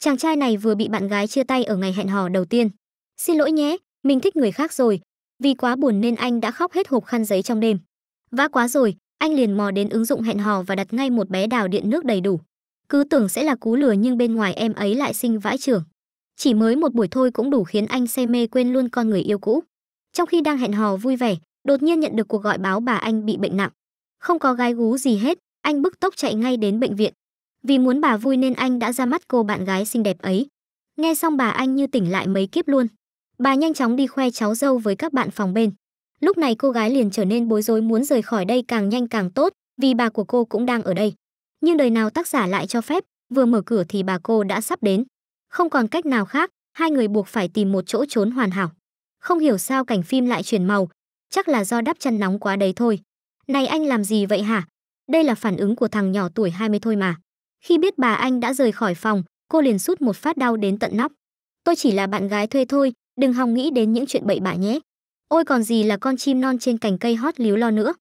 Chàng trai này vừa bị bạn gái chia tay ở ngày hẹn hò đầu tiên. Xin lỗi nhé, mình thích người khác rồi. Vì quá buồn nên anh đã khóc hết hộp khăn giấy trong đêm. Vã quá rồi, anh liền mò đến ứng dụng hẹn hò và đặt ngay một bé đào điện nước đầy đủ. Cứ tưởng sẽ là cú lừa nhưng bên ngoài em ấy lại sinh vãi trưởng. Chỉ mới một buổi thôi cũng đủ khiến anh say mê quên luôn con người yêu cũ. Trong khi đang hẹn hò vui vẻ, đột nhiên nhận được cuộc gọi báo bà anh bị bệnh nặng. Không có gái gú gì hết, anh bức tốc chạy ngay đến bệnh viện. Vì muốn bà vui nên anh đã ra mắt cô bạn gái xinh đẹp ấy. Nghe xong bà anh như tỉnh lại mấy kiếp luôn. Bà nhanh chóng đi khoe cháu dâu với các bạn phòng bên. Lúc này cô gái liền trở nên bối rối muốn rời khỏi đây càng nhanh càng tốt, vì bà của cô cũng đang ở đây. Nhưng đời nào tác giả lại cho phép, vừa mở cửa thì bà cô đã sắp đến. Không còn cách nào khác, hai người buộc phải tìm một chỗ trốn hoàn hảo. Không hiểu sao cảnh phim lại chuyển màu, chắc là do đắp chăn nóng quá đấy thôi. Này anh làm gì vậy hả? Đây là phản ứng của thằng nhỏ tuổi 20 thôi mà. Khi biết bà anh đã rời khỏi phòng, cô liền sút một phát đau đến tận nóc. Tôi chỉ là bạn gái thuê thôi, đừng hòng nghĩ đến những chuyện bậy bạ nhé. Ôi còn gì là con chim non trên cành cây hót líu lo nữa.